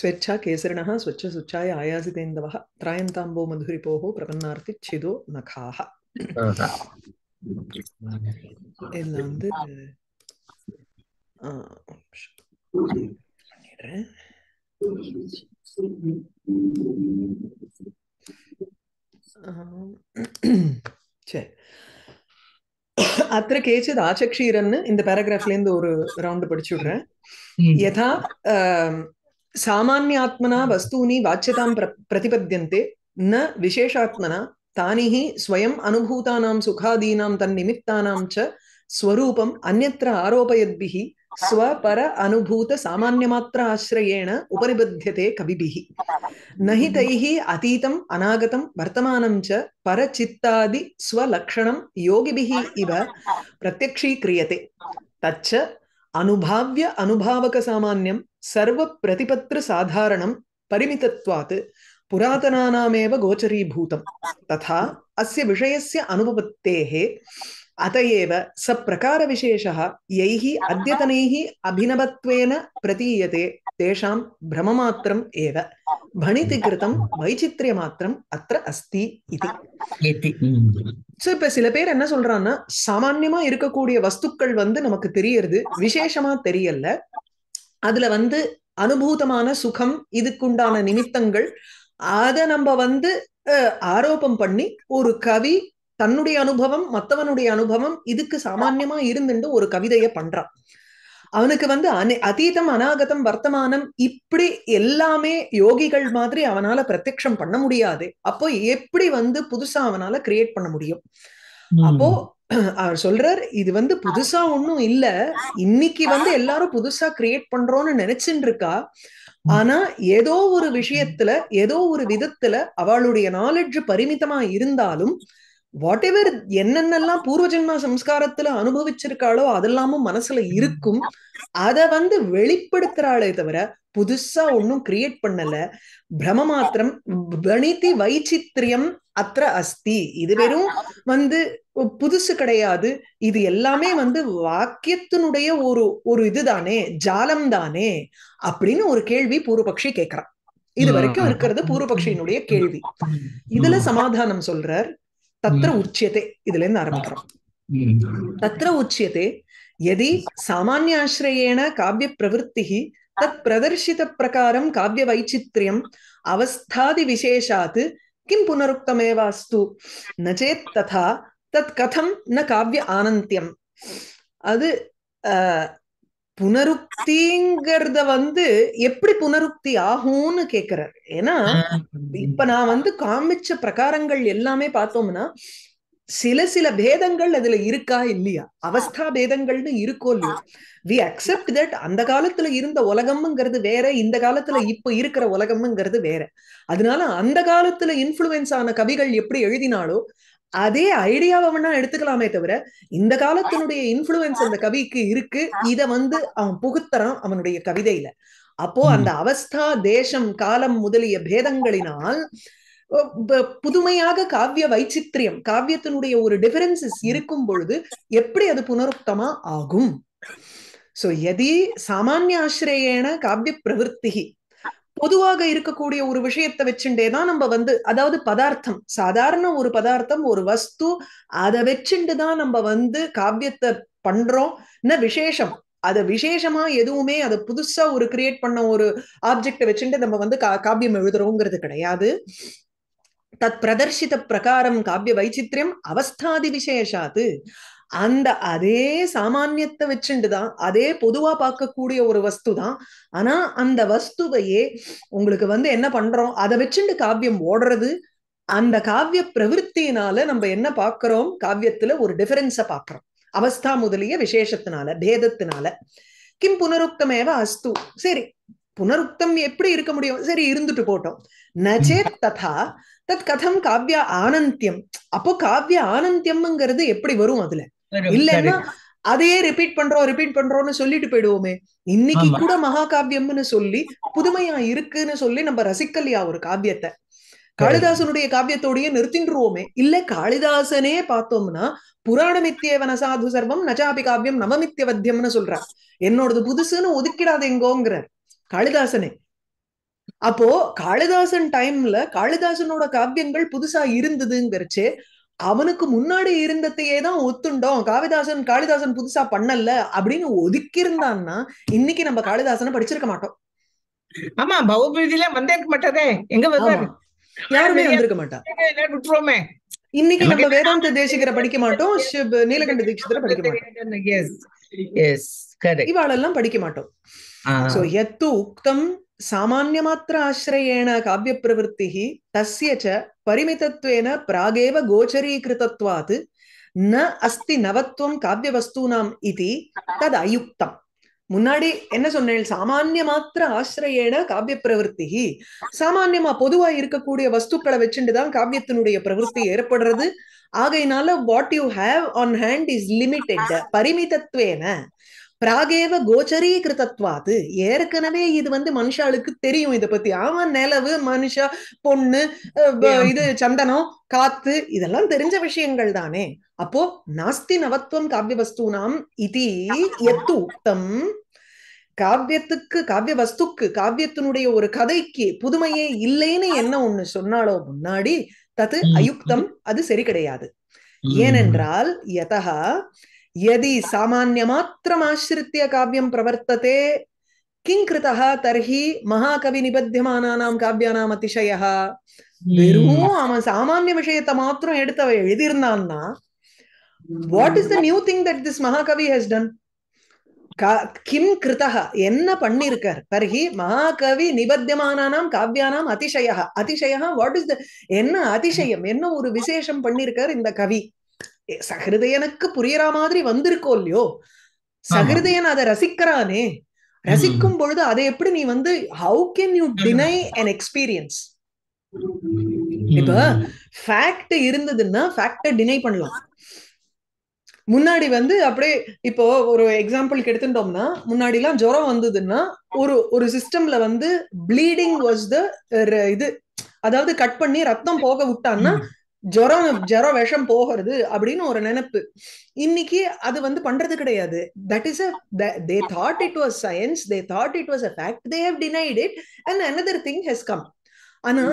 ஸ்வேச்சா கேசரிணா ஸ்வச்ச சுச்சாய ஆயாசிதேந்தவ திராயந்தாம்போ மதுரிபோகோ பிரபன்னார்த்தி சிதோ நகாக இதுல வந்து சரி அத்திர கேச்சித் ஆச்சக்ஷீரன்னு இந்த பேராகிராஃப்ல இருந்து ஒரு ரவுண்ட் படிச்சு விடுறேன் யதா सामान्यात्मना हम्म। वस्तूनि वाच्यतां प्र प्रतिपद्यन्ते न विशेषात्मना तानि हि स्वयम् अनुभूतानां सुखादीनां तन्निमित्तानां च स्वरूपम् अन्यत्र आरोपयद्भिः स्वपर अनुभूतसामान्यमात्र आश्रयेण उपनिबध्यते कविभिः न हि हम्म। तैः अतीतम् अनागतं वर्तमानं च परचित्तादिस्वलक्षणं योगिभिः इव प्रत्यक्षीक्रियते तच्च अनुभाव्य अनुभावकसामान्यं சர்வ பிரதிபத்திர சாதாரணம் பரிமிதத்வாத் புராதனானாமேவ கோச்சரீபூதம் ததா அஸ்ய விஷயசிய அனுபவத்தேகே அதையேவ ச பிரகார பிரகாரவிசேஷः யைः அத்தியதனைஹி அபினவத்வேன பிரதீயते तेषां ஏவ பணிதி பணிதிகிருத்தம் வைச்சித்திரிய மாத்திரம் அத்த அஸ்தி இது சோ இப்ப சில பேர் என்ன சொல்றான்னா சாமான்யமா இருக்கக்கூடிய வஸ்துக்கள் வந்து நமக்கு தெரியறது விசேஷமா தெரியல அதுல வந்து அனுபூதமான சுகம் இதுக்குண்டான நிமித்தங்கள் அத நம்ம வந்து ஆரோபம் பண்ணி ஒரு கவி தன்னுடைய அனுபவம் மத்தவனுடைய அனுபவம் இதுக்கு சாமான்யமா இருந்துட்டு ஒரு கவிதைய பண்றான் அவனுக்கு வந்து அனை அதீதம் அனாகதம் வர்த்தமானம் இப்படி எல்லாமே யோகிகள் மாதிரி அவனால பிரத்யக்ஷம் பண்ண முடியாது அப்போ எப்படி வந்து புதுசா அவனால கிரியேட் பண்ண முடியும் அப்போ அவர் சொல்றார் இது வந்து புதுசா ஒண்ணும் இல்ல இன்னைக்கு வந்து எல்லாரும் புதுசா கிரியேட் பண்றோம்னு நினைச்சுட்டு இருக்கா ஆனா ஏதோ ஒரு விஷயத்துல ஏதோ ஒரு விதத்துல அவளுடைய நாலெட்ஜ் பரிமிதமா இருந்தாலும் வாட் எவர் என்னென்னலாம் பூர்வஜென்ம சம்ஸ்காரத்துல அனுபவிச்சிருக்காளோ அதெல்லாமும் மனசுல இருக்கும் அத வந்து வெளிப்படுத்துறாளே தவிர புதுசா ஒன்னும் கிரியேட் பண்ணல பிரம மாத்திரம் கணிதி வைச்சித்திரியம் அத்த அஸ்தி இது வெறும் வந்து புதுசு கிடையாது இது எல்லாமே வந்து வாக்கியத்தினுடைய ஒரு ஒரு இதுதானே ஜாலம் தானே அப்படின்னு ஒரு கேள்வி பூர்வபக்ஷி கேக்குறான் இது வரைக்கும் இருக்கிறது பூர்வபக்ஷியினுடைய கேள்வி இதுல சமாதானம் சொல்றார் തത്ര ഉച്യത്തെ ഇതിലെന്ന് ആരംഭിക്കണം തത്ര ഉച്യത്തെ യതി സാമാന്യാശ്രയേണ കാവ്യപ്രവൃത്തി തത് പ്രദർശിത പ്രകാരം കാവ്യവൈചിത്ര്യം അവസ്ഥാദിവിശേഷാത് കിം പുനരുക്തമേവാസ്തു ന ചേത് തഥാ തത് കഥം ന കാവ്യ ആനന്ത്യം അത് புனருக்திங்கிறத வந்து எப்படி புனருக்தி ஆகும்னு கேக்குறாரு ஏன்னா இப்ப நான் வந்து காமிச்ச பிரகாரங்கள் எல்லாமே பார்த்தோம்னா சில சில பேதங்கள் அதுல இருக்கா இல்லையா அவஸ்தா பேதங்கள்னு இருக்கோ இல்லையா வி அக்செப்ட் தட் அந்த காலத்துல இருந்த உலகம்ங்கிறது வேற இந்த காலத்துல இப்ப இருக்கிற உலகம்ங்கிறது வேற அதனால அந்த காலத்துல இன்ஃபுளுயன்ஸ் ஆன கவிகள் எப்படி எழுதினாலோ அதே ஐடியாவை வேணா எடுத்துக்கலாமே தவிர இந்த காலத்தினுடைய இன்ஃபுளுன்ஸ் அந்த கவிக்கு இருக்கு இத வந்து அவன் புகுத்தறான் அவனுடைய கவிதையில அப்போ அந்த அவஸ்தா தேசம் காலம் முதலிய பேதங்களினால் புதுமையாக காவிய வைச்சித்திரியம் காவியத்தினுடைய ஒரு டிஃபரன்சஸ் இருக்கும் பொழுது எப்படி அது புனருத்தமா ஆகும் சோ எதி சாமானிய ஆசிரியேன காவிய பிரவருத்தி பொதுவாக இருக்கக்கூடிய ஒரு விஷயத்தை வச்சுட்டே தான் நம்ம வந்து அதாவது பதார்த்தம் சாதாரண ஒரு பதார்த்தம் ஒரு வஸ்து அதை வச்சுட்டு தான் நம்ம வந்து காவியத்தை பண்றோம் என்ன விசேஷம் அதை விசேஷமா எதுவுமே அதை புதுசா ஒரு கிரியேட் பண்ண ஒரு ஆப்ஜெக்ட வச்சுட்டு நம்ம வந்து காவியம் எழுதுறோங்கிறது கிடையாது தத் பிரதர்ஷித பிரகாரம் காவிய வைச்சித்யம் அவஸ்தாதி விசேஷாது அந்த அதே சாமானியத்தை வச்சுண்டு தான் அதே பொதுவா பார்க்கக்கூடிய ஒரு வஸ்து தான் ஆனா அந்த வஸ்துவையே உங்களுக்கு வந்து என்ன பண்றோம் அதை வச்சுண்டு காவியம் ஓடுறது அந்த காவிய பிரவருத்தினால நம்ம என்ன பார்க்கிறோம் காவியத்துல ஒரு டிஃபரன்ஸ பாக்குறோம் அவஸ்தா முதலிய விசேஷத்தினால பேதத்தினால கிம் புனருக்தமேவ அஸ்து சரி புனருக்தம் எப்படி இருக்க முடியும் சரி இருந்துட்டு போட்டோம் நச்சே ததா தத் கதம் காவ்யா ஆனந்தியம் அப்போ காவ்ய ஆனந்தியம்ங்கிறது எப்படி வரும் அதுல இல்லன்னா அதையே ரிப்பீட் பண்றோம் ரிப்பீட் பண்றோம்னு சொல்லிட்டு போயிடுவோமே இன்னைக்கு கூட மகாகாவியம்னு சொல்லி புதுமையா இருக்குன்னு சொல்லி நம்ம ரசிக்கலையா ஒரு காவியத்தை காளிதாசனுடைய காவியத்தோடயே நிறுத்தின்றுவோமே இல்ல காளிதாசனே பார்த்தோம்னா புராணமித்தியவன சாது சர்வம் நஜாபி காவியம் வத்தியம்னு சொல்றார் என்னோடது புதுசுன்னு ஒதுக்கிடாது எங்கோங்கிறார் காளிதாசனே அப்போ காளிதாசன் டைம்ல காளிதாசனோட காவியங்கள் புதுசா இருந்ததுங்கிறச்சு அவனுக்கு முன்னாடி இருந்ததையே தான் ஒத்துண்டோம் காவிதாசன் காளிதாசன் புதுசா பண்ணல அப்படின்னு ஒதுக்கி இருந்தான்னா இன்னைக்கு நம்ம காளிதாசனை படிச்சிருக்க மாட்டோம் ஆமா பௌபிதில வந்திருக்க மாட்டாரே எங்க வருவாரு யாருமே வந்திருக்க மாட்டா இன்னைக்கு நம்ம வேதாந்த தேசிகர படிக்க மாட்டோம் சிவ் நீலகண்ட தீட்சிதரை படிக்க மாட்டோம் இவாளெல்லாம் படிக்க மாட்டோம் சோ எத்து உக்தம் सामान्यमात्र आश्रयेण काव्यप्रवृत्तिः तस्य च परिमितत्वेन பிராகேவ गोचरीकृतत्वात् ந அஸ்தி நவத்துவம் வஸ்தூனாம் இது தது அயுக்தம் முன்னாடி என்ன சொன்னேன் சாமானிய மாத்திர ஆசிரியேன காவிய பிரவருத்தி சாமானியமா பொதுவா இருக்கக்கூடிய வஸ்துக்களை வச்சுட்டுதான் தான் காவியத்தினுடைய பிரவருத்தி ஏற்படுறது ஆகையினால what you have on hand is limited பரிமிதத்துவேன பிராகேவ கோச்சரீகிருதத்வாது ஏற்கனவே இது வந்து மனுஷாளுக்கு தெரியும் இதை பத்தி ஆமா நிலவு மனுஷா பொண்ணு இது சந்தனம் காத்து இதெல்லாம் தெரிஞ்ச விஷயங்கள் தானே அப்போ நாஸ்தி நவத்துவம் காவிய வஸ்தூனாம் இது எத்து உத்தம் காவியத்துக்கு காவிய வஸ்துக்கு காவியத்தினுடைய ஒரு கதைக்கு புதுமையே இல்லைன்னு என்ன ஒண்ணு சொன்னாலோ முன்னாடி தது அயுக்தம் அது சரி கிடையாது ஏனென்றால் யதா यदि सामान्यमात्रमाश्रित्य काव्यं प्रवर्तते கிங்கிருத்தா தர்ஹி மகாகவி நிபத்தியமானாம் காவியானாம் அதிசயா வெறும் அவன் சாமானிய விஷயத்தை மாத்திரம் எடுத்து அவ எழுதியிருந்தான்னா what is the new thing that this மகாகவி ஹஸ் டன் கிம் கிருத்தா என்ன பண்ணிருக்கார் தர்ஹி மகாகவி நிபத்தியமானாம் காவியானாம் அதிசயா அதிசயா வாட் இஸ் த என்ன அதிசயம் என்ன ஒரு விசேஷம் பண்ணிருக்கார் இந்த கவி சகிருதயனுக்கு புரியற மாதிரி வந்திருக்கோ இல்லையோ சகிருதயன் அதை ரசிக்கிறானே ரசிக்கும் பொழுது அதை எப்படி நீ வந்து how can you deny and experience இப்ப ஃபேக்ட் இருந்ததுன்னா ஃபேக்ட டினை பண்ணலாம் முன்னாடி வந்து அப்படியே இப்போ ஒரு எக்ஸாம்பிள் எடுத்துட்டோம்னா முன்னாடி எல்லாம் ஜுரம் வந்ததுன்னா ஒரு ஒரு சிஸ்டம்ல வந்து ப்ளீடிங் வாஸ் த இது அதாவது கட் பண்ணி ரத்தம் போக விட்டான்னா ஜரம் ஜரம் விஷம் போகிறது அப்படின்னு ஒரு நினைப்பு இன்னைக்கு அது வந்து பண்றது கிடையாது that is they thought it was science they thought it was a fact they have denied it and another thing has come ஆனா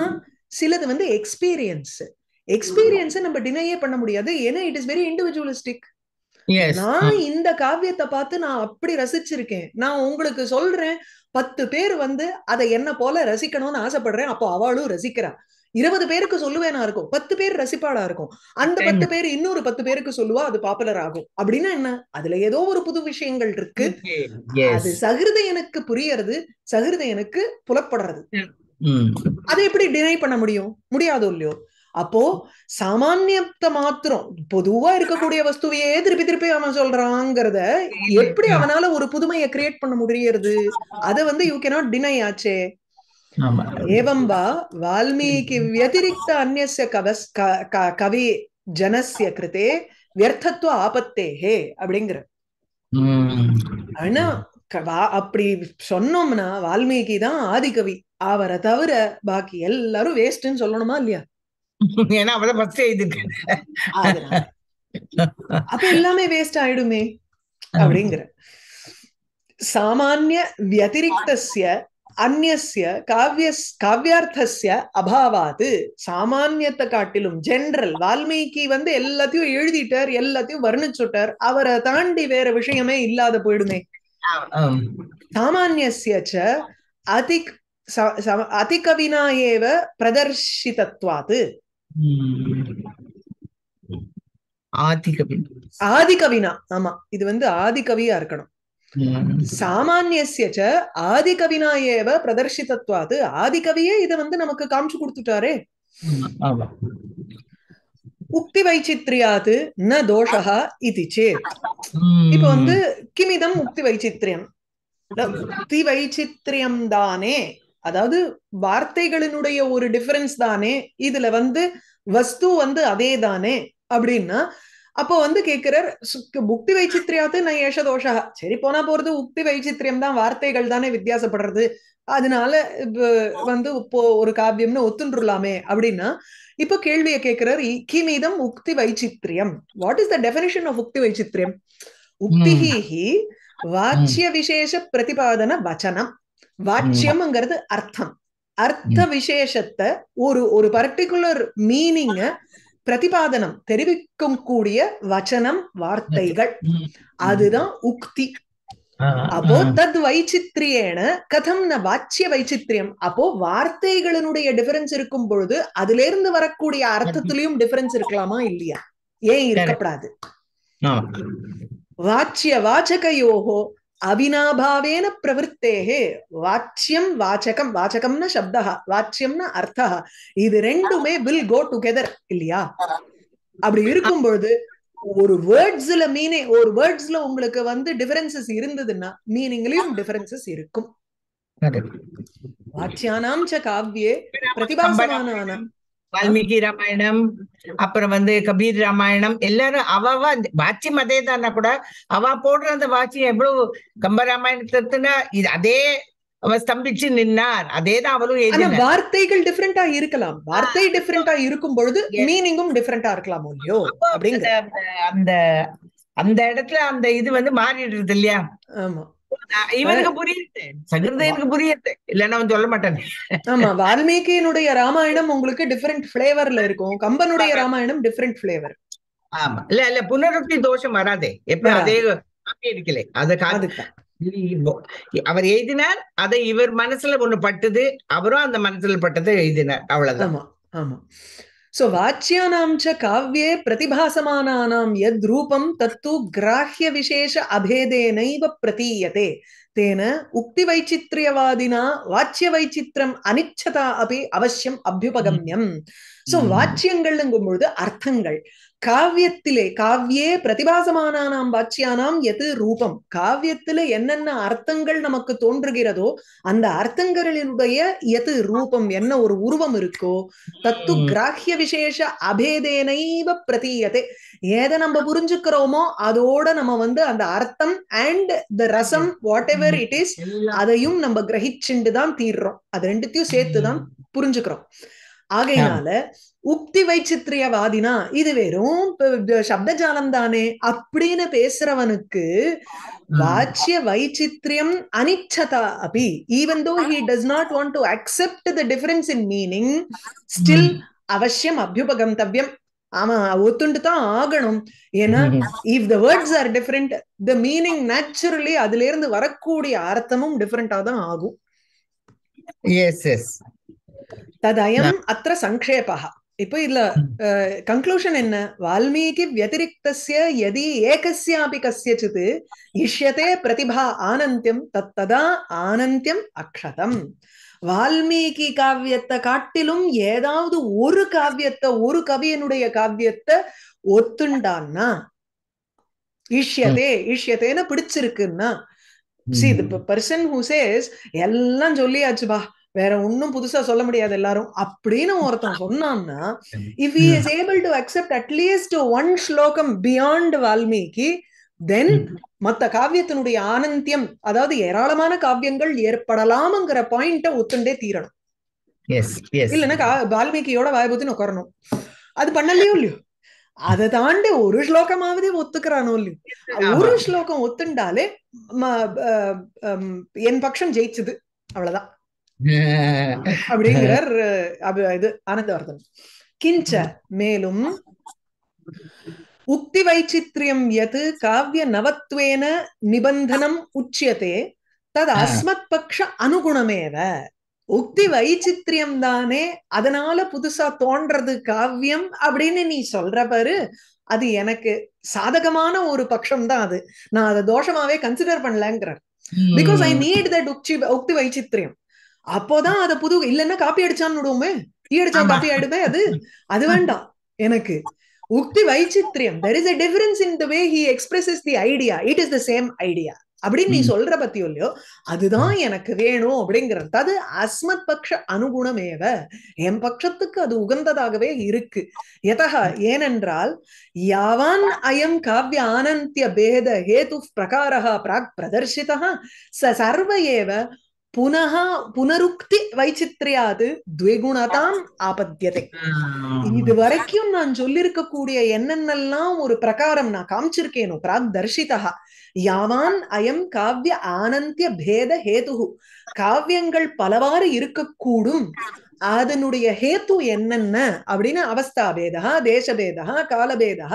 சிலது வந்து எக்ஸ்பீரியன்ஸ் எக்ஸ்பீரியன்ஸை நம்ம டினையே பண்ண முடியாது ஏன்னா இட் இஸ் வெரி இண்டிவிஜுவலிஸ்டிக் நான் இந்த காவியத்தை பார்த்து நான் அப்படி ரசிச்சிருக்கேன் நான் உங்களுக்கு சொல்றேன் பத்து பேர் வந்து அதை என்ன போல ரசிக்கணும்னு ஆசைப்படுறேன் அப்போ அவளும் ரசிக்கிறான் இருபது பேருக்கு சொல்லுவேனா இருக்கும் பத்து பேர் ரசிப்பாளா இருக்கும் அந்த பத்து பேர் இன்னொரு பத்து பேருக்கு சொல்லுவா அது பாப்புலர் ஆகும் அப்படின்னா என்ன அதுல ஏதோ ஒரு புது விஷயங்கள் இருக்கு அது எனக்கு புரியறது எனக்கு புலப்படுறது அதை எப்படி டினை பண்ண முடியும் முடியாதோ இல்லையோ அப்போ சாமானியத்தை மாத்திரம் பொதுவா இருக்கக்கூடிய வஸ்துவையே திருப்பி திருப்பி அவன் சொல்றாங்கிறத எப்படி அவனால ஒரு புதுமையை கிரியேட் பண்ண முடியறது அதை வந்து யூ கேனாட் டினை ஆச்சே एवं वा वाल्मीकि व्यतिरिक्त अन्यस्य कवस् कवि ஜனசிய கிருத்தே வியர்த்தத்துவ ஆபத்தேஹே அப்படிங்கிற ஆனா அப்படி சொன்னோம்னா வால்மீகி தான் ஆதிகவி அவரை தவிர பாக்கி எல்லாரும் வேஸ்ட்ன்னு சொல்லணுமா இல்லையா ஏன்னா அவதான் ஃபர்ஸ்ட் அப்ப எல்லாமே வேஸ்ட் ஆயிடுமே அப்படிங்கிற சாமானிய வியதிரிக்தஸ்ய அந்நிய காவிய காவியார்த்தஸ்ய அபாவாது சாமானியத்தை காட்டிலும் ஜென்ரல் வால்மீகி வந்து எல்லாத்தையும் எழுதிட்டார் எல்லாத்தையும் வர்ணிச்சுட்டார் அவரை தாண்டி வேற விஷயமே இல்லாத போயிடுமே சாமானியசியச்ச அதி அதிகவினா ஏவ பிரதர்ஷிதத்வாது ஆதி ஆதிகவினா ஆமா இது வந்து ஆதிகவியா இருக்கணும் சாமானியசிய ஆதிகவினா ஏவ பிரதர்ஷிதத்வாது கவியே இத வந்து நமக்கு காமிச்சு கொடுத்துட்டாரே உக்தி வைச்சித்ரியாது ந தோஷா இது இப்ப வந்து கிமிதம் உக்தி வைச்சித்ரியம் உக்தி வைச்சித்ரியம் தானே அதாவது வார்த்தைகளினுடைய ஒரு டிஃபரன்ஸ் தானே இதுல வந்து வஸ்து வந்து அதே தானே அப்படின்னா அப்போ வந்து கேட்கிறார் புக்தி வைச்சித்ரியாத்து நான் ஏஷதோஷா சரி போனா போறது உக்தி வைச்சித்ரியம் தான் வார்த்தைகள் தானே வித்தியாசப்படுறது அதனால வந்து இப்போ ஒரு காவியம்னு ஒத்துன்றுலாமே அப்படின்னா இப்ப கேள்வியை கேட்கிறார் கிமீதம் உக்தி வைச்சித்ரியம் what is the definition of உக்தி வைச்சித்ரியம் உக்தி வாச்சிய விசேஷ பிரதிபாதன வச்சனம் வாச்சியம்ங்கிறது அர்த்தம் அர்த்த விசேஷத்தை ஒரு ஒரு பர்டிகுலர் மீனிங்க பிரதிபாதனம் தெரிவிக்கும் கூடிய வச்சனம் வார்த்தைகள் அதுதான் உக்தி அப்போ தத் வைச்சித்ரியேன கதம் ந வாச்சிய வைச்சித்யம் அப்போ வார்த்தைகளினுடைய டிஃபரன்ஸ் இருக்கும் பொழுது அதுல இருந்து வரக்கூடிய அர்த்தத்திலையும் டிஃபரன்ஸ் இருக்கலாமா இல்லையா ஏன் இருக்கப்படாது வாட்சிய வாச்சகையோகோ அவினாபாவேன பிரவருத்தேகே வாச்சியம் வாச்சகம் வாச்சகம்னா சப்தா வாச்சியம்னா அர்த்தா இது ரெண்டுமே வில் கோ டுகெதர் இல்லையா அப்படி இருக்கும் பொழுது ஒரு வேர்ட்ஸ்ல மீனே ஒரு வேர்ட்ஸ்ல உங்களுக்கு வந்து டிஃபரன்சஸ் இருந்ததுன்னா மீனிங்லயும் டிஃபரன்சஸ் இருக்கும் வாச்சியானாம் ச காவ்யே வால்மீகி ராமாயணம் அப்புறம் வந்து கபீர் ராமாயணம் எல்லாரும் அவவா வாட்சியம் மதே தானா கூட அவ போடுற அந்த வாட்சி எவ்வளவு கம்பராமாயணத்துனா இது அதே அவ ஸ்தம்பிச்சு நின்னார் அதேதான் அவளும் வார்த்தைகள் டிஃபரெண்டா இருக்கலாம் வார்த்தை டிஃபரெண்டா இருக்கும் பொழுது மீனிங்கும் டிஃபரெண்டா இருக்கலாம் இல்லையோ அப்படிங்கிற அந்த அந்த இடத்துல அந்த இது வந்து மாறிடுறது இல்லையா ஆமா இவனுக்கு புரியுது சகிருதனுக்கு புரியுது இல்லன்னா அவன் சொல்ல மாட்டான் ஆமா வால்மீகியினுடைய ராமாயணம் உங்களுக்கு டிஃபரெண்ட் பிளேவர்ல இருக்கும் கம்பனுடைய ராமாயணம் டிஃபரெண்ட் பிளேவர் ஆமா இல்ல இல்ல புனருக்தி தோஷம் வராதே எப்ப அதே இருக்கல அத அவர் எழுதினார் அதை இவர் மனசுல ஒண்ணு பட்டது அவரும் அந்த மனசுல பட்டதை எழுதினார் அவ்வளவுதான் ஆமா சோ வாச்சியானாம் ச காவ்யே பிரதிபாசமானானாம் எத் ரூபம் தத்து கிராஹ்ய விசேஷ அபேதேனைவ பிரதீயதே தேன உக்தி வைச்சித்ரியவாதினா வாச்சிய வைச்சித்திரம் அனிச்சதா அப்படி அவசியம் அபியுபகம்யம் சோ வாச்சியங்கள்ங்கும்பொழுது அர்த்தங்கள் காவியத்திலே காவியே பிரதிபாசமானாம் பாட்சியானாம் எது ரூபம் காவியத்துல என்னென்ன அர்த்தங்கள் நமக்கு தோன்றுகிறதோ அந்த அர்த்தங்களினுடைய எது ரூபம் என்ன ஒரு உருவம் இருக்கோ தத்து கிராகிய விசேஷ அபேதேனைவ பிரதீயத்தை எதை நம்ம புரிஞ்சுக்கிறோமோ அதோட நம்ம வந்து அந்த அர்த்தம் and the rasam whatever it is அதையும் நம்ம கிரகிச்சுண்டு தான் தீர்றோம் அது ரெண்டுத்தையும் சேர்த்து தான் புரிஞ்சுக்கிறோம் ஆகையினால உக்தி வைச்சித்ரியவாதினா இது வெறும் சப்தஜாலம் தானே அப்படின்னு பேசுறவனுக்கு வாட்சிய வைச்சித்ரியம் அனிச்சதா அபி even though he does not want to accept the difference in meaning still அவசியம் அபியுபகந்தவியம் ஆமா ஒத்துண்டு தான் ஆகணும் ஏன்னா if the words are different the meaning naturally அதுல இருந்து வரக்கூடிய அர்த்தமும் டிஃப்ரெண்டா தான் ஆகும் எஸ் எஸ் ததயம் அத்த சங்கேபா இப்ப இதுல கன்க்ளூஷன் என்ன வால்மீகி வத்திரிக்திய எதி ஏகசியாபி கசியச்சித் இஷ்யதே பிரதிபா ஆனந்தியம் தத்ததா ஆனந்தியம் அக்ஷதம் வால்மீகி காவியத்தை காட்டிலும் ஏதாவது ஒரு காவியத்தை ஒரு கவியனுடைய காவியத்தை ஒத்துண்டான்னா இஷ்யதே இஷ்யத்தேன்னு பிடிச்சிருக்குன்னா பர்சன் ஹூசேஸ் எல்லாம் சொல்லியாச்சுபா வேற ஒன்னும் புதுசா சொல்ல முடியாது எல்லாரும் அப்படின்னு ஒருத்தன் சொன்னான்னா if he is able to accept at least one slokam beyond Valmiki then மத்த காவியத்தினுடைய ஆனந்தியம் அதாவது ஏராளமான காவியங்கள் ஏற்படலாம்ங்கிற பாயிண்ட ஒத்துண்டே தீரணும் இல்லைன்னா வால்மீகியோட வாய்பத்தின்னு உட்காரணும் அது பண்ணலையோ இல்லையோ அதை தாண்டி ஒரு ஸ்லோகமாவது ஒத்துக்கிறானோ இல்லையோ ஒரு ஸ்லோகம் ஒத்துண்டாலே என் பட்சம் ஜெயிச்சது அவ்வளவுதான் அப்படிங்கிறார் இது ஆனந்தவர்தன் கிஞ்ச மேலும் உக்தி வைச்சித்திரியம் எது காவிய நவத்வேன நிபந்தனம் உச்சியதே தது அஸ்மத் பக்ஷ அனுகுணமேவ உக்தி வைச்சித்திரியம் தானே அதனால புதுசா தோன்றது காவியம் அப்படின்னு நீ சொல்ற பாரு அது எனக்கு சாதகமான ஒரு பட்சம் தான் அது நான் அதை தோஷமாவே கன்சிடர் பண்ணலங்கிறார் பிகாஸ் ஐ நீட் தட் உக்தி உக்தி வைச்சித்ரியம் அப்போதான் அத புது இல்லைன்னா காப்பி அடிச்சான்னு விடுவோமே டீ அடிச்சா காப்பி ஆயிடுமே அது அது வேண்டாம் எனக்கு உக்தி வைச்சித்ரியம் there is a difference in the way he is the idea it is the same idea அப்படின்னு நீ சொல்ற பத்தி இல்லையோ அதுதான் எனக்கு வேணும் அப்படிங்கிறது அது அஸ்மத் பக்ஷ அனுகுணமேவ என் பட்சத்துக்கு அது உகந்ததாகவே இருக்கு எதகா ஏனென்றால் யாவான் அயம் காவிய ஆனந்திய பேத ஹேது பிரகாரா பிராக் பிரதர்ஷிதா ச சர்வ ஏவ புனக புனருக்தி வைச்சித்ரியாது துவேகுணதாம் ஆபத்தியதை இது வரைக்கும் நான் கூடிய என்னென்னலாம் ஒரு பிரகாரம் நான் காமிச்சிருக்கேனோ பிராக் தர்ஷிதா யாவான் அயம் காவிய ஆனந்திய பேத ஹேதுகு காவியங்கள் பலவாறு இருக்கக்கூடும் அதனுடைய ஹேத்து என்னென்ன அப்படின்னு அவஸ்தா பேதா தேசபேதா காலபேதா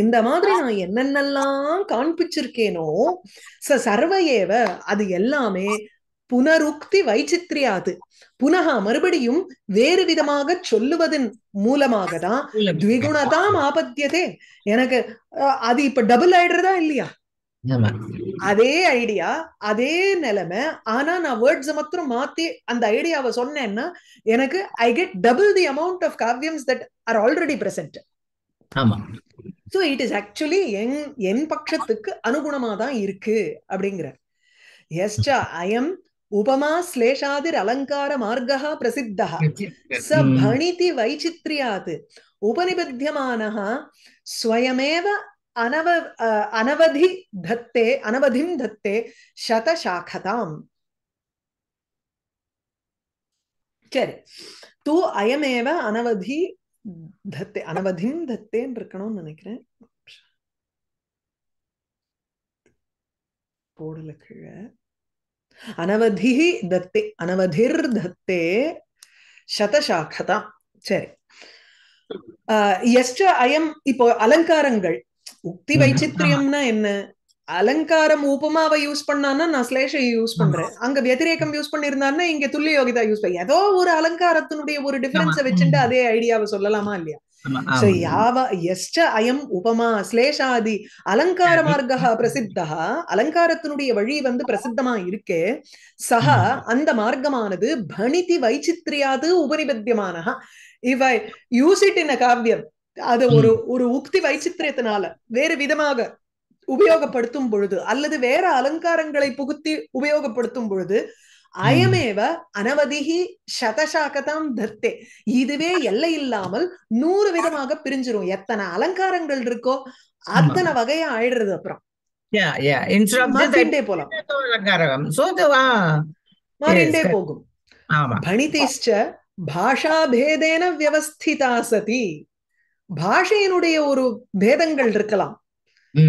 இந்த மாதிரி நான் என்னென்னலாம் காண்பிச்சிருக்கேனோ ச சர்வ அது எல்லாமே புனருக்தி வைச்சித்ரியாது புனகா மறுபடியும் வேறு விதமாக சொல்லுவதன் மூலமாக தான் த்விகுணதாம் ஆபத்தியதே எனக்கு அது இப்ப டபுள் ஆயிடுறதா இல்லையா அதே ஐடியா அதே நிலைமை ஆனா நான் வேர்ட்ஸ் மாத்திரம் மாத்தி அந்த ஐடியாவை சொன்னேன்னா எனக்கு I get double the amount of காவியம்ஸ் தட் ஆர் ஆல்ரெடி பிரசன்ட் ஆமா சோ இட் இஸ் ஆக்சுவலி என் என் பட்சத்துக்கு அனுகுணமா தான் இருக்கு அப்படிங்கிற எஸ்டா ஐ எம் उपमा श्लेषादिरलङ्कारमार्गः प्रसिद्धः स हम्म। भणिति वैचित्र्यात् उपनिबध्यमानः स्वयमेव अनव अनवधि धत्ते अनवधिं धत्ते शतशाखताम् சரி தூ அயமேவ அனவதி தத்தே அனவதிம் தத்தேன்னு இருக்கணும்னு நினைக்கிறேன் போடல கீழே அனவதி தத்தே அனவதிர் தத்தே சதசாக்கதா சரி எஸ்ட அயம் இப்போ அலங்காரங்கள் உக்தி வைச்சித்யம்னா என்ன அலங்காரம் உபமாவை யூஸ் பண்ணான்னா நான் ஸ்லேஷை யூஸ் பண்றேன் அங்க வெதிரேகம் யூஸ் பண்ணிருந்தாருன்னா இங்க துல்லியோகிதா யூஸ் பண்ண ஏதோ ஒரு அலங்காரத்தினுடைய ஒரு டிஃபரன்ஸை வச்சுட்டு அதே ஐடியாவை சொல்லலாமா இல்லையா సో యావ ఎశ్చ ஸ்லேஷாதி அலங்கார மார்க்கா பிரசித்தா அலங்காரத்தினுடைய வழி வந்து பிரசித்தமா இருக்கே சக அந்த மார்க்கமானது பணிதி வைச்சித்ரியாது உபரிபத்தியமான இவ ஐ யூஸ் இட் இன் காவியம் அது ஒரு ஒரு உக்தி வைச்சித்திரியத்தினால வேறு விதமாக உபயோகப்படுத்தும் பொழுது அல்லது வேற அலங்காரங்களை புகுத்தி உபயோகப்படுத்தும் பொழுது அயமேவ அனவதிகி சதசாகதம் தர்த்தே இதுவே எல்லை இல்லாமல் நூறு விதமாக பிரிஞ்சிரும் எத்தனை அலங்காரங்கள் இருக்கோ அத்தனை வகையா ஆயிடுறது அப்புறம் மாறிண்டே போகும் சதி பாஷையினுடைய ஒரு பேதங்கள் இருக்கலாம்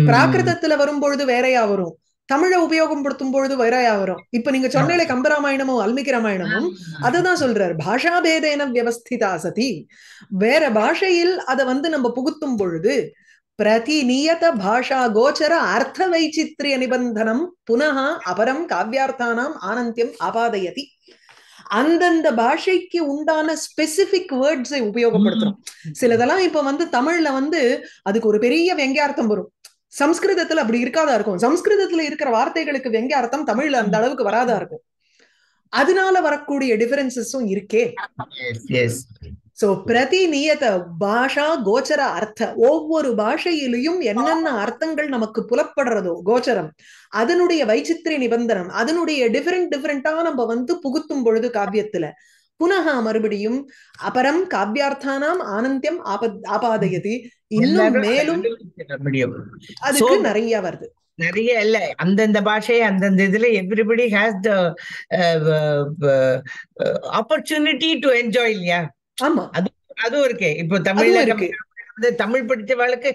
பிராகிருதத்துல வரும்பொழுது வேறையா வரும் தமிழை உபயோகப்படுத்தும் பொழுது வைராயா வரும் இப்ப நீங்க சொன்னீங்களே கம்பராமாயணமும் அல்மிகி ராமாயணமும் அததான் சொல்றாரு பாஷா பேதேன வியவஸ்திதா சதி வேற பாஷையில் அதை வந்து நம்ம புகுத்தும் பொழுது பிரதிநியத பாஷா கோச்சர அர்த்த வைச்சித்ரிய நிபந்தனம் புனகா அபரம் காவியார்த்தானாம் ஆனந்தியம் அபாதயதி அந்தந்த பாஷைக்கு உண்டான ஸ்பெசிபிக் வேர்ட்ஸை உபயோகப்படுத்துறோம் சிலதெல்லாம் இப்ப வந்து தமிழ்ல வந்து அதுக்கு ஒரு பெரிய வெங்கார்த்தம் வரும் சம்ஸ்கிருதத்துல அப்படி இருக்காதா இருக்கும் சம்ஸ்கிருதத்துல இருக்கிற வார்த்தைகளுக்கு வெங்க அர்த்தம் தமிழ்ல அந்த அளவுக்கு வராதா இருக்கும் அதனால வரக்கூடிய டிஃபரன்சஸும் இருக்கே சோ பிரதி நியத பாஷா கோச்சர அர்த்த ஒவ்வொரு பாஷையிலையும் என்னென்ன அர்த்தங்கள் நமக்கு புலப்படுறதோ கோச்சரம் அதனுடைய வைச்சித்திரி நிபந்தனம் அதனுடைய டிஃபரெண்ட் டிஃபரெண்டா நம்ம வந்து புகுத்தும் பொழுது காவியத்துல புனகா மறுபடியும் அபரம் காவியார்த்தானாம் ஆனந்தியம் ஆபத் ஆபாதயது இன்னும் மேலும் அதுக்கு நிறைய வருது நிறைய இல்ல அந்தந்த பாஷை அந்தந்த இதுல everybody has the opportunity to enjoy இல்லையா ஆமா அது அதுவும் இருக்கே இப்போ தமிழ்ல இருக்கு தமிழ் படித்தவளுக்கு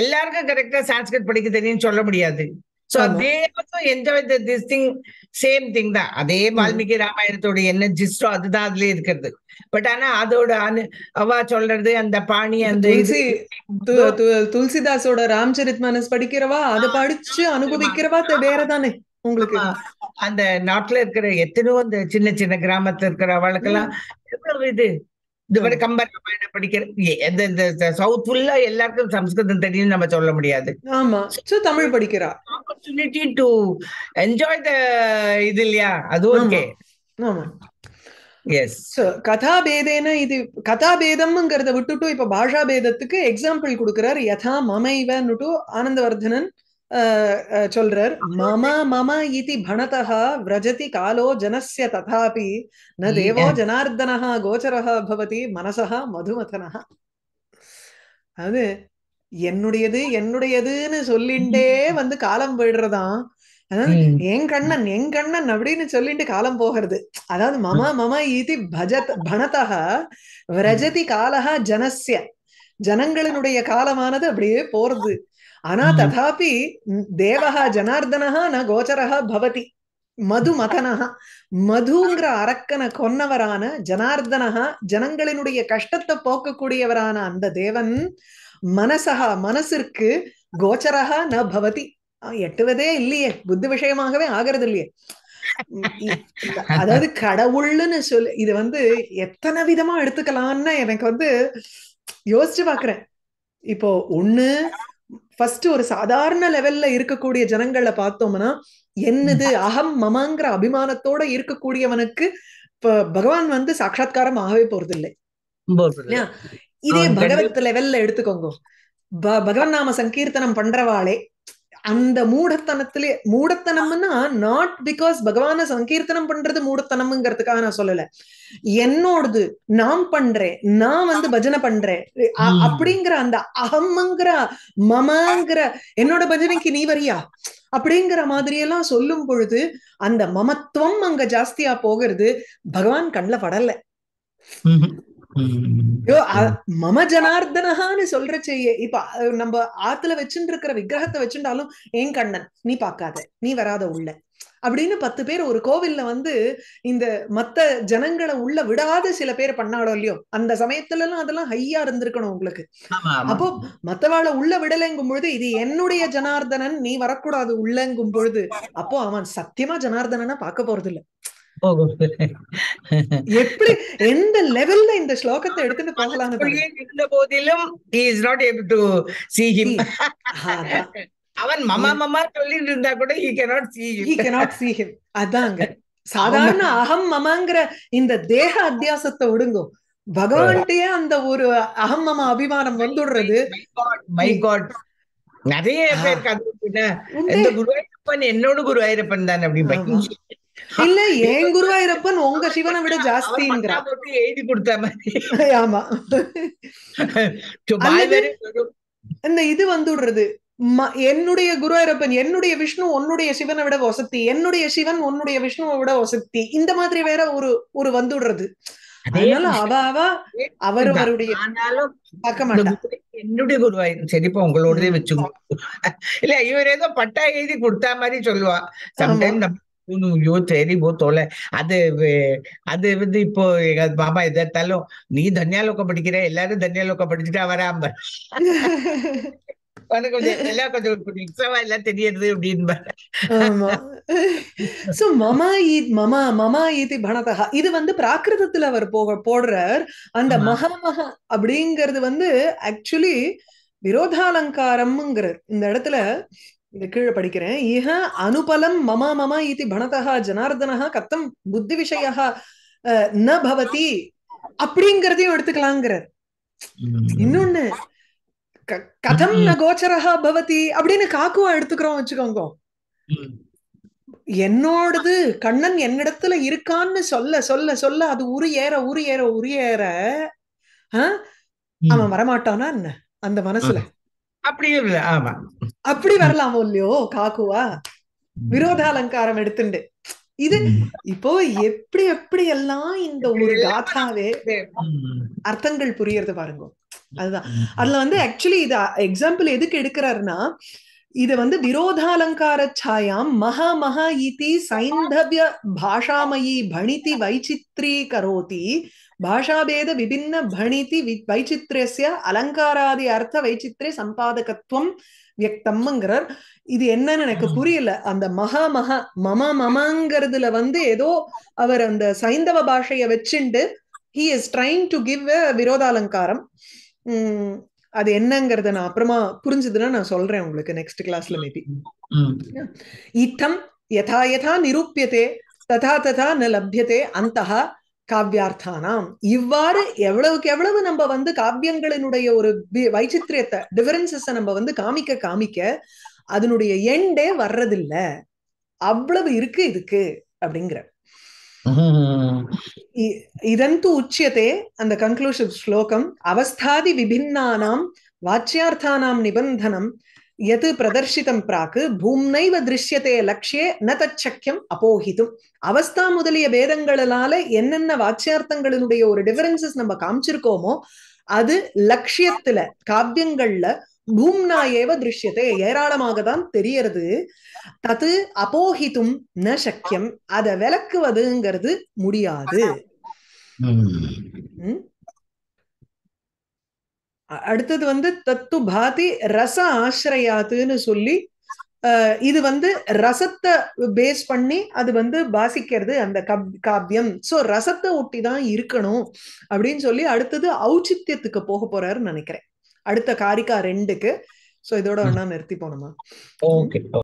எல்லாருக்கும் கரெக்டா சான்ஸ்கிரிட் படிக்க தெரியும்னு சொல்ல முடியாது சோ அதே also enjoy this thing same thing தான் அதே வால்மீகி ராமாயணத்தோட என்ன ஜிஸ்டோ அதுதான் அதுல இருக்கிறது பட் ஆனா அதோட அனு அவா சொல்றது அந்த பாணி அந்த துளசிதாஸோட ராம்சரித் மனஸ் படிக்கிறவா அதை படிச்சு அனுபவிக்கிறவா வேறதானே உங்களுக்கு அந்த நாட்டுல இருக்கிற எத்தனையோ அந்த சின்ன சின்ன கிராமத்துல இருக்கிற அவளுக்கெல்லாம் எவ்வளவு இது இது மாதிரி கம்பேர் படிக்கிற சவுத் ஃபுல்லா எல்லாருக்கும் சம்ஸ்கிருதம் தெரியும் நம்ம சொல்ல முடியாது ஆமா சோ தமிழ் படிக்கிறா ஆப்பர்ச்சுனிட்டி டு என்ஜாய் த இது இல்லையா அது ஓகே கதாபேதேன இது கதாபேதம்ங்கிறத விட்டுட்டு இப்ப பாஷா பேதத்துக்கு எக்ஸாம்பிள் கொடுக்கிறார் யதா மமைவன்னுட்டு ஆனந்தவர்தனன் சொல்றர் மம மம இதி பணதா விரஜதி காலோ ஜனசிய ததாபி ந தேவோ ஜனார்தனா கோச்சரா பவதி மனசா மதுமதனா அது என்னுடையது என்னுடையதுன்னு சொல்லிண்டே வந்து காலம் போயிடுறதான் என் கண்ணன் என் கண்ணன் அப்படின்னு சொல்லிட்டு காலம் போகிறது அதாவது மம மம இது பஜத் பணத்தா விரஜதி காலஹா ஜனசிய ஜனங்களினுடைய காலமானது அப்படியே போறது ஆனா ததாபி தேவகா ஜனார்தனஹா ந கோச்சரஹா பவதி மது மதனஹா மதுங்கிற அரக்கனை கொன்னவரான ஜனார்தனஹா ஜனங்களினுடைய கஷ்டத்தை போக்கக்கூடியவரான அந்த தேவன் மனசகா மனசிற்கு கோச்சரஹா ந பவதி எட்டுவதே இல்லையே புத்தி விஷயமாகவே ஆகிறது இல்லையே அதாவது கடவுள்னு சொல்லு இது வந்து எத்தனை விதமா எடுத்துக்கலாம்னு எனக்கு வந்து யோசிச்சு பாக்குறேன் இப்போ ஒண்ணு ஃபர்ஸ்ட் ஒரு சாதாரண லெவல்ல இருக்கக்கூடிய ஜனங்கள பார்த்தோம்னா என்னது அகம் மமாங்கிற அபிமானத்தோட இருக்கக்கூடியவனுக்கு பகவான் வந்து சாட்சா்காரம் ஆகவே போறது இல்லை இதே பகவத் லெவல்ல எடுத்துக்கோங்க பகவன் நாம சங்கீர்த்தனம் பண்றவாளே அந்த மூடத்தனத்திலே மூடத்தனம்னா நாட் பிகாஸ் பகவான சங்கீர்த்தனம் பண்றது மூடத்தனம்ங்கிறதுக்காக நான் சொல்லல என்னோடது நான் பண்றேன் நான் வந்து பஜனை பண்றேன் அப்படிங்கிற அந்த அகம்ங்கிற மமங்கிற என்னோட பஜனைக்கு நீ வரியா அப்படிங்கிற எல்லாம் சொல்லும் பொழுது அந்த மமத்துவம் அங்க ஜாஸ்தியா போகிறது பகவான் கண்ணில் படல மம ஜனார்தனஹான்னு சொல்ற செய்ய இப்ப நம்ம ஆத்துல வச்சுட்டு இருக்கிற விக்கிரகத்தை வச்சுட்டாலும் ஏன் கண்ணன் நீ பாக்காத நீ வராத உள்ள அப்படின்னு பத்து பேர் ஒரு கோவில்ல வந்து இந்த மத்த ஜனங்களை உள்ள விடாத சில பேர் பண்ணாடோ இல்லையோ அந்த சமயத்துல எல்லாம் அதெல்லாம் ஹையா இருந்திருக்கணும் உங்களுக்கு அப்போ மத்தவாள உள்ள விடலைங்கும் பொழுது இது என்னுடைய ஜனார்தனன் நீ வரக்கூடாது உள்ளங்கும் பொழுது அப்போ அவன் சத்தியமா ஜனார்தனனா பார்க்க போறது இல்லை எப்படி எந்த லெவல்ல இந்த ஸ்லோகத்தை எடுத்துட்டு போகலாம்னு இருந்த போதிலும் is not able to see அவன் மமா மமா சொல்லிட்டு இருந்தா கூட he cannot see he cannot see him அதாங்க சாதாரண அகம் மமாங்கிற இந்த தேக அத்தியாசத்தை ஒடுங்கும் பகவான்கிட்டயே அந்த ஒரு அகம் மமா அபிமானம் வந்துடுறது மை காட் நிறைய பேர் கதை என்னோட குருவாயிரப்பன் தானே அப்படி இல்ல ஏன் குருவாயிரப்பன் உங்க சிவனை விட ஜாஸ்திங்கிற எழுதி கொடுத்த மாதிரி ஆமா இந்த இது வந்துடுறது என்னுடைய குருவாயிரப்பன் என்னுடைய விஷ்ணு உன்னுடைய சிவனை விட வசத்தி என்னுடைய சிவன் உன்னுடைய விஷ்ணுவை விட வசத்தி இந்த மாதிரி வேற ஒரு ஒரு வந்துடுறது அதனால அவ அவ அவரவருடைய பார்க்க மாட்டான் என்னுடைய குருவாயிரம் சரி இப்ப உங்களோடதே வச்சுக்கோ இல்ல இவர் ஏதோ பட்டா எழுதி கொடுத்தா மாதிரி சொல்லுவா சம்டைம் நம்ம ஐயோ சரி போ தோலை அது அது வந்து இப்போ எங்க மாமா எதாத்தாலும் நீ தன்யாலோக்கம் படிக்கிற எல்லாரும் தன்யாலோக்கம் படிச்சுட்டா வராம இது வந்து பிராகிருதத்துல அவர் போக போடுறார் அந்த மகாமக அப்படிங்கிறது வந்து ஆக்சுவலி விரோதாலங்காரம்ங்கிறார் இந்த இடத்துல இது கீழே படிக்கிறேன் இஹ அனுபலம் மமா மமா இது பணதா ஜனார்தனா கத்தம் புத்தி விஷய ந பவதி அப்படிங்கறதையும் எடுத்துக்கலாங்கிறார் இன்னொன்னு கதம் ந கோச்சரா பவதி அப்படின்னு காக்குவா எடுத்துக்கிறோம் வச்சுக்கோங்க என்னோடது கண்ணன் என்னிடத்துல இருக்கான்னு சொல்ல சொல்ல சொல்ல அது உரு ஏற உரு ஏற உரு ஏற ஆஹ் அவன் வரமாட்டானா என்ன அந்த மனசுல அப்படியும் இல்ல ஆமா அப்படி வரலாமோ இல்லையோ காக்குவா விரோதாலங்காரம் எடுத்துண்டு இது இப்போ எப்படி எப்படி எல்லாம் இந்த ஒரு காத்தாவே அர்த்தங்கள் புரியறது பாருங்க அதுதான் அதுல வந்து ஆக்சுவலி இது எக்ஸாம்பிள் எதுக்கு எடுக்கிறாருன்னா இது வந்து விரோதாலங்கார சாயாம் மகா மகா இதி சைந்தவிய பாஷாமயி பணிதி வைச்சித்ரீ கரோதி பாஷாபேத విభిన్న பணிதி வைச்சித்ரிய அலங்காராதி அர்த்த వైచిత్రే சம்பாதகத்துவம் வியக்தம்ங்கிறார் இது என்னன்னு எனக்கு புரியல அந்த மகா மகா மம மமாங்கிறதுல வந்து ஏதோ அவர் அந்த சைந்தவ பாஷைய வச்சுண்டு he is trying to give a விரோதாலங்காரம் அது என்னங்கிறத நான் அப்புறமா புரிஞ்சதுன்னா நான் சொல்றேன் உங்களுக்கு நெக்ஸ்ட் கிளாஸ்ல மேபி இத்தம் யதா யதா நிரூபியதே ததா ததா ந லபியதே அந்தஹா காவ்யார்த்தானாம் இவ்வாறு எவ்வளவுக்கு எவ்வளவு நம்ம வந்து காவியங்களினுடைய ஒரு வைச்சித்திரியத்தை டிஃபரன்சஸ நம்ம வந்து காமிக்க காமிக்க அதனுடைய எண்டே வர்றதில்ல அவ்வளவு இருக்கு இதுக்கு அப்படிங்கிற இதன் உச்சியதே அந்த கன்க்ளூஷன் ஸ்லோகம் அவஸ்தாதி விபின்னானாம் வாச்சியார்த்தானாம் நிபந்தனம் எது பிரதர்ஷிதம் பிராக்கு பூம்னைவ திருஷ்யத்தே லட்சியே ந தச்சக்கியம் அப்போஹிதும் அவஸ்தா முதலிய வேதங்களால என்னென்ன வாச்சியார்த்தங்களினுடைய ஒரு டிஃபரன்சஸ் நம்ம காமிச்சிருக்கோமோ அது லட்சியத்துல காவியங்கள்ல பூம்னா ஏவ திருஷ்யத்தை ஏராளமாக தான் தெரியறது தது அப்போஹிதும் ந சக்கியம் அதை விளக்குவதுங்கிறது முடியாது அடுத்தது வந்து தத்து பாதி ரச ஆசிரயாத்துன்னு சொல்லி இது வந்து ரசத்தை பேஸ் பண்ணி அது வந்து வாசிக்கிறது அந்த கப் காவியம் ஸோ ரசத்தை ஒட்டிதான் தான் இருக்கணும் அப்படின்னு சொல்லி அடுத்தது ஔச்சித்யத்துக்கு போக போறாருன்னு நினைக்கிறேன் அடுத்த காரிக்கா ரெண்டுக்கு ஸோ இதோட ஒன்னா நிறுத்தி போனோமா ஓகே